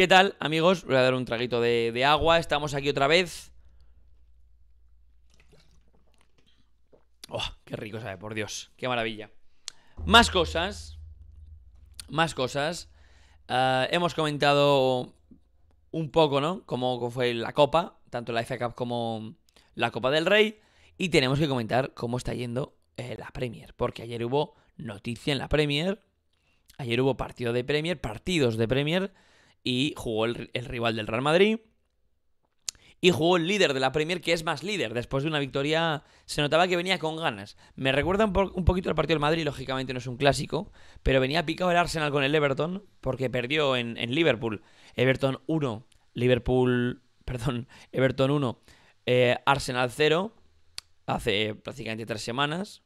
¿Qué tal, amigos? Voy a dar un traguito de, agua. Estamos aquí otra vez. Oh, qué rico sabe, por Dios. Qué maravilla. Más cosas. Más cosas. Eh, hemos comentado un poco, ¿no? Cómo fue la Copa, tanto la FA Cup como la Copa del Rey. Y tenemos que comentar cómo está yendo eh, la Premier. Porque ayer hubo noticia en la Premier. Ayer hubo partido de Premier, partidos de Premier y jugó el, rival del Real Madrid. Y jugó el líder de la Premier, que es más líder. Después de una victoria, se notaba que venía con ganas. Me recuerda un, poquito el partido del Madrid, lógicamente no es un clásico, pero venía picado el Arsenal con el Everton, porque perdió en, Liverpool. Everton 1, Liverpool, perdón, Everton 1, eh, Arsenal 0, hace prácticamente tres semanas.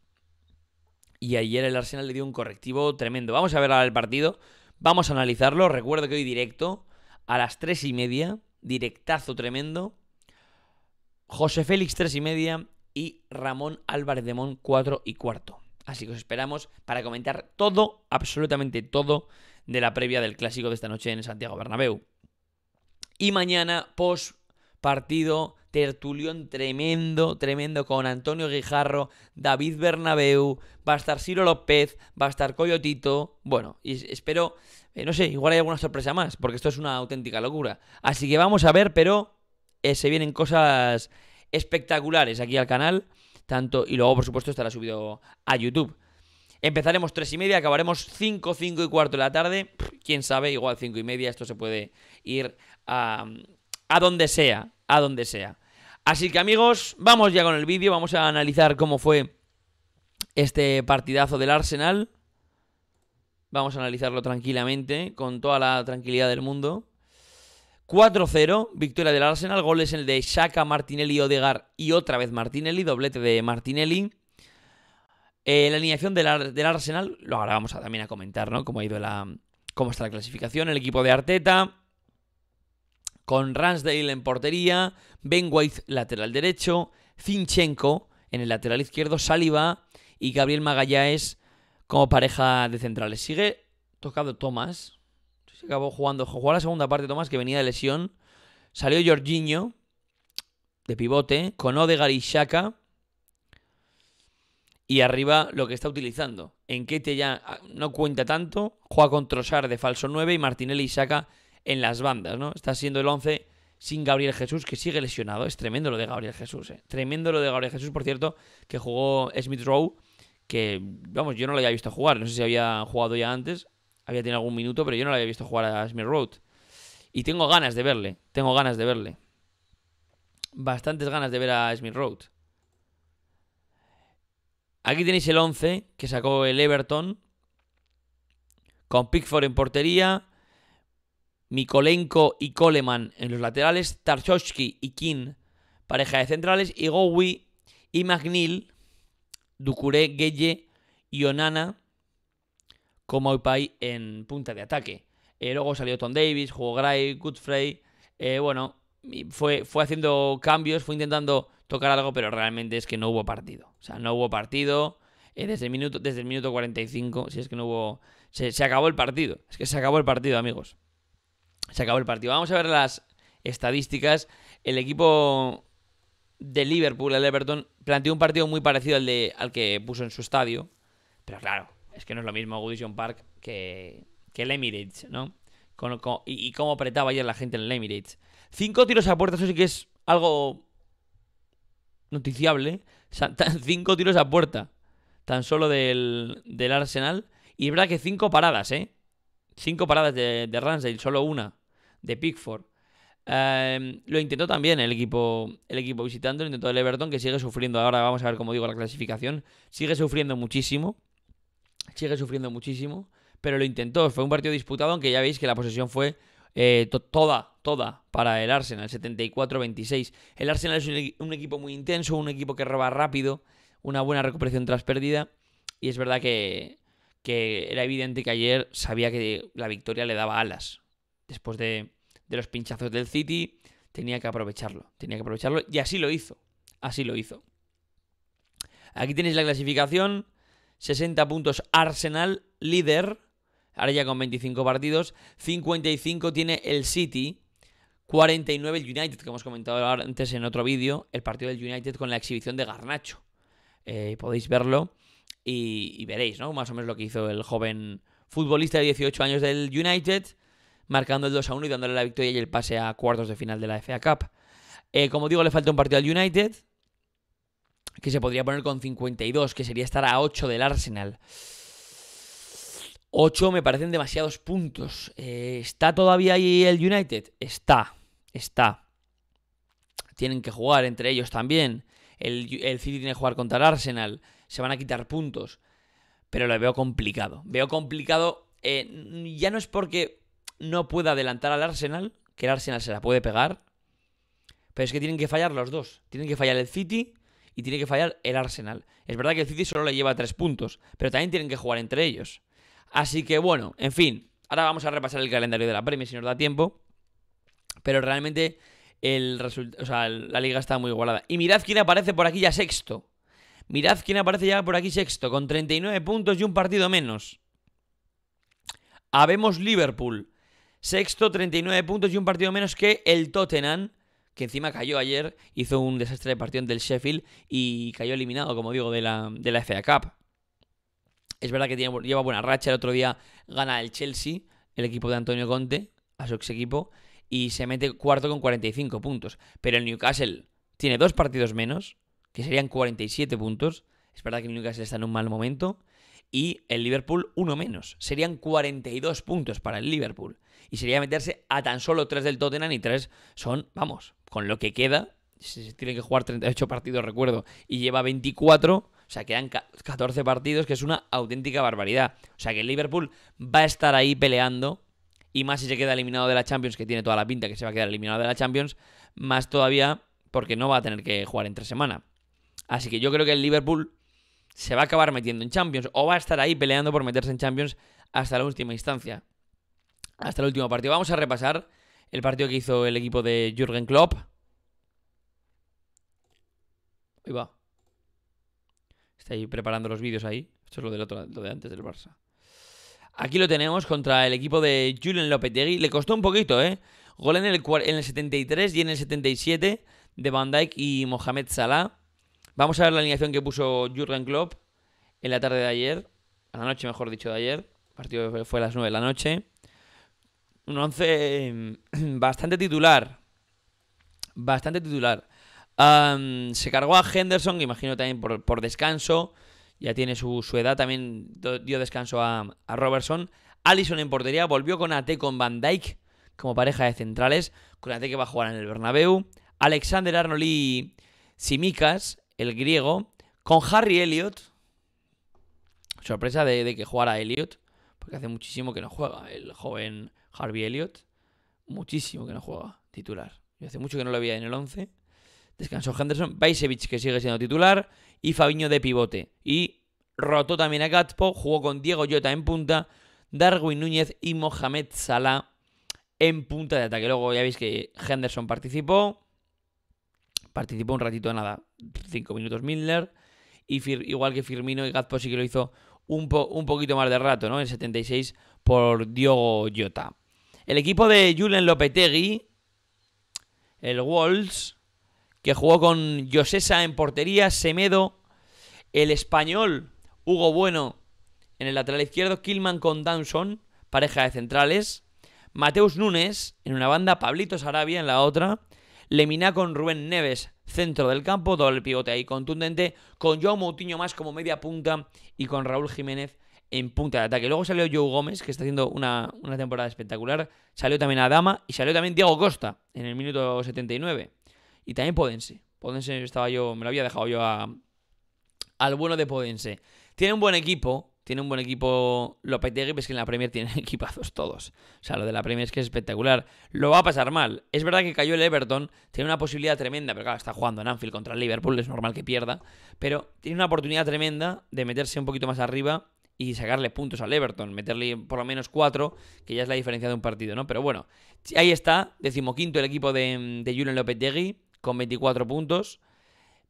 Y ayer el Arsenal le dio un correctivo tremendo. Vamos a ver ahora el partido, Vamos a analizarlo. Recuerdo que hoy directo, a las tres y media, directazo tremendo. José Félix 3 y media y Ramón Álvarez de 4 y cuarto. Así que os esperamos para comentar todo, absolutamente todo, de la previa del clásico de esta noche en Santiago Bernabéu. Y mañana, post partido tertulión tremendo, tremendo con Antonio Guijarro, David Bernabeu, va a estar Ciro López, va a estar Coyotito. Bueno, y espero, eh, no sé, igual hay alguna sorpresa más, porque esto es una auténtica locura. Así que vamos a ver, pero eh, se vienen cosas espectaculares aquí al canal, tanto, y luego por supuesto estará subido a YouTube. Empezaremos 3 y media, acabaremos 5, 5 y cuarto de la tarde. Quién sabe, igual cinco y media, esto se puede ir a, a donde sea, a donde sea. Así que amigos, vamos ya con el vídeo, vamos a analizar cómo fue este partidazo del Arsenal. Vamos a analizarlo tranquilamente, con toda la tranquilidad del mundo. 4-0, victoria del Arsenal, goles en el de Shaka, Martinelli, Odegar y otra vez Martinelli, doblete de Martinelli. Eh, la alineación del, Arsenal, lo ahora vamos a, también a comentar, ¿no? Cómo ha ido la... cómo está la clasificación, el equipo de Arteta, con Ransdale en portería, Ben White lateral derecho, Zinchenko en el lateral izquierdo, Saliba y Gabriel Magalláes como pareja de centrales. Sigue tocado Tomás, se acabó jugando, jugó la segunda parte Tomás que venía de lesión, salió Jorginho de pivote, con Odegaard y y arriba lo que está utilizando. En Kete ya ah, no cuenta tanto, juega con Trossard de falso 9 y Martinelli y en las bandas, ¿no? Está siendo el 11 sin Gabriel Jesús, que sigue lesionado. Es tremendo lo de Gabriel Jesús, ¿eh? Tremendo lo de Gabriel Jesús, por cierto, que jugó Smith Rowe, que, vamos, yo no lo había visto jugar. No sé si había jugado ya antes, había tenido algún minuto, pero yo no lo había visto jugar a Smith Rowe. Y tengo ganas de verle, tengo ganas de verle. Bastantes ganas de ver a Smith Rowe. Aquí tenéis el 11 que sacó el Everton. Con Pickford en portería. Mikolenko y Coleman en los laterales, Tarchowski y King, pareja de centrales, y y McNeil, Ducuré, Gueye y Onana como Ipai en punta de ataque. Eh, luego salió Tom Davis, jugó Gray, Goodfrey, eh, bueno, fue, fue haciendo cambios, fue intentando tocar algo, pero realmente es que no hubo partido. O sea, no hubo partido eh, desde, el minuto, desde el minuto 45, si es que no hubo... se acabó el partido, es que se acabó el partido, amigos se acabó el partido. Vamos a ver las estadísticas. El equipo de Liverpool, el Everton, planteó un partido muy parecido al, de, al que puso en su estadio. Pero claro, es que no es lo mismo Goodison Park que, que el Emirates, ¿no? y, cómo apretaba ayer la gente en el Emirates. Cinco tiros a puerta, eso sí que es algo noticiable. cinco tiros a puerta, tan solo del, del Arsenal. Y es verdad que cinco paradas, ¿eh? Cinco paradas de, de solo una de Pickford. Em, lo intentó también el equipo, el equipo visitante, lo intentó el Everton, que sigue sufriendo. Ahora vamos a ver cómo digo la clasificación. Sigue sufriendo muchísimo. Sigue sufriendo muchísimo. Pero lo intentó. Fue un partido disputado, aunque ya veis que la posesión fue eh, toda, toda para el Arsenal, 74-26. El Arsenal es un, equipo muy intenso, un equipo que roba rápido, una buena recuperación tras perdida Y es verdad que, que era evidente que ayer sabía que la victoria le daba alas después de, los pinchazos del City, tenía que aprovecharlo, tenía que aprovecharlo y así lo hizo, así lo hizo. Aquí tenéis la clasificación, 60 puntos Arsenal, líder, ahora ya con 25 partidos, 55 tiene el City, 49 el United, que hemos comentado antes en otro vídeo, el partido del United con la exhibición de Garnacho. Eh, podéis verlo y, y, veréis, ¿no? Más o menos lo que hizo el joven futbolista de 18 años del United marcando el 2 a 1 y dándole la victoria y el pase a cuartos de final de la FA Cup. Eh, como digo, le falta un partido al United, que se podría poner con 52, que sería estar a 8 del Arsenal. 8 me parecen demasiados puntos. Eh, ¿Está todavía ahí el United? Está, está. Tienen que jugar entre ellos también. El, City tiene que jugar contra el Arsenal. Se van a quitar puntos. Pero lo veo complicado. Veo complicado. Eh, ya no es porque no puede adelantar al Arsenal, que el Arsenal se la puede pegar, pero es que tienen que fallar los dos. Tienen que fallar el City y tiene que fallar el Arsenal. Es verdad que el City solo le lleva tres puntos, pero también tienen que jugar entre ellos. Así que bueno, en fin, ahora vamos a repasar el calendario de la Premier si nos da tiempo. Pero realmente el la liga está muy igualada. Y mirad quién aparece por aquí ya sexto. Mirad quién aparece ya por aquí sexto, con 39 puntos y un partido menos. Habemos Liverpool, Sexto, 39 puntos y un partido menos que el Tottenham, que encima cayó ayer, hizo un desastre de partido del Sheffield y cayó eliminado, como digo, de la, de FA Cup. Es verdad que tiene, lleva buena racha, el otro día gana el Chelsea, el equipo de Antonio Conte, a su ex equipo, y se mete cuarto con 45 puntos. Pero el Newcastle tiene dos partidos menos, que serían 47 puntos. Es verdad que el Newcastle está en un mal momento. Y el Liverpool uno menos. Serían 42 puntos para el Liverpool y sería meterse a tan solo tres del Tottenham y tres son, vamos, con lo que queda, se tiene que jugar 38 partidos, recuerdo, y lleva 24, o sea, quedan 14 partidos, que es una auténtica barbaridad. O sea, que el Liverpool va a estar ahí peleando, y más si se queda eliminado de la Champions, que tiene toda la pinta que se va a quedar eliminado de la Champions, más todavía porque no va a tener que jugar entre semana. Así que yo creo que el Liverpool se va a acabar metiendo en Champions o va a estar ahí peleando por meterse en Champions hasta la última instancia hasta el último partido. Vamos a repasar el partido que hizo el equipo de Jürgen Klopp. Ahí va. Está ahí preparando los vídeos ahí. Esto es lo, del otro, lo de antes del Barça. Aquí lo tenemos contra el equipo de Julien Lopetegui. Le costó un poquito, ¿eh? Gol en el, en el 73 y en el 77 de Van Dijk y Mohamed Salah. Vamos a ver la alineación que puso Jurgen Klopp en la tarde de ayer. A la noche, mejor dicho, de ayer. partido fue a las 9 de la noche. Un 11 em, bastante titular. Bastante titular. se cargó a Henderson, imagino también por, descanso. Ya tiene su, edad, también dio descanso a, Robertson. Allison en portería, volvió con AT con Van Dyke como pareja de centrales. Con AT que va a jugar en el Bernabéu. Alexander Arnold y Simicas, el griego. Con Harry Elliott. Sorpresa de, de que jugara Elliott porque hace muchísimo que no juega el joven Harvey Elliott, muchísimo que no juega titular. Yo hace mucho que no lo había en el 11. Descansó Henderson, Baisevich que sigue siendo titular y Fabiño de pivote. Y rotó también a Gatpo, jugó con Diego Llota en punta, Darwin Núñez y Mohamed Salah en punta de ataque. Luego ya veis que Henderson participó. Participó un ratito, nada, Cinco minutos Milner. Y igual que Firmino y Gazpo sí que lo hizo un, poquito más de rato, ¿no? El 76 por Diogo Jota. El equipo de Julen Lopetegui, el Wolves, que jugó con Josesa en portería, Semedo, el español Hugo Bueno en el lateral izquierdo, Kilman con Danson. pareja de centrales, Mateus Núñez en una banda, Pablito Sarabia en la otra, lemina con Rubén Neves, centro del campo, doble pivote ahí contundente, con Joao Moutinho más como media punta y con Raúl Jiménez en punta de ataque. Luego salió Joe Gómez, que está haciendo una, temporada espectacular, salió también Adama y salió también Diego Costa en el minuto 79. Y también Podense. Podense estaba yo, me lo había dejado yo a, al bueno de Podense. Tiene un buen equipo, tiene un buen equipo Lopetegui, pero es que en la Premier tienen equipazos todos. O sea, lo de la Premier es que es espectacular. Lo va a pasar mal. Es verdad que cayó el Everton, tiene una posibilidad tremenda, pero claro, está jugando en Anfield contra el Liverpool, es normal que pierda, pero tiene una oportunidad tremenda de meterse un poquito más arriba y sacarle puntos al Everton, meterle por lo menos cuatro, que ya es la diferencia de un partido, ¿no? Pero bueno, ahí está, decimoquinto el equipo de, de Julian Lopetegui, con 24 puntos.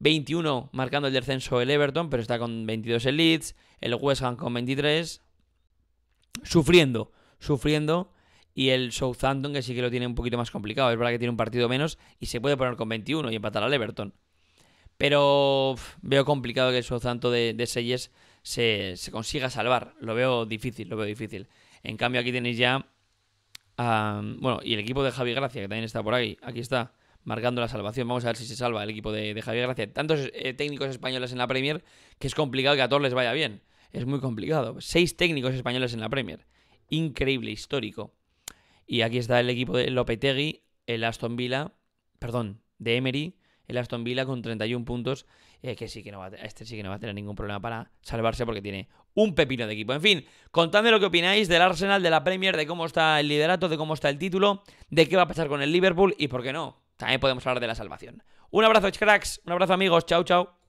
21 marcando el descenso el Everton, pero está con 22 el Leeds, el West Ham con 23, sufriendo, sufriendo, y el Southampton que sí que lo tiene un poquito más complicado, es verdad que tiene un partido menos y se puede poner con 21 y empatar al Everton. Pero veo complicado que el Southampton de, de Selles se, consiga salvar, lo veo difícil, lo veo difícil. En cambio aquí tenéis ya, bueno, y el equipo de Javi Gracia que también está por ahí, aquí está marcando la salvación. Vamos a ver si se salva el equipo de, Javier Gracia. Tantos eh, técnicos españoles en la Premier que es complicado que a todos les vaya bien. Es muy complicado. Seis técnicos españoles en la Premier. Increíble, histórico. Y aquí está el equipo de Lopetegui, el Aston Villa, perdón, de Emery, el Aston Villa con 31 puntos, eh, que sí que no va este sí que no va a tener ningún problema para salvarse porque tiene un pepino de equipo. En fin, contadme lo que opináis del Arsenal, de la Premier, de cómo está el liderato, de cómo está el título, de qué va a pasar con el Liverpool y por qué no, también podemos hablar de la salvación. Un abrazo, cracks. Un abrazo, amigos. Chao, chao.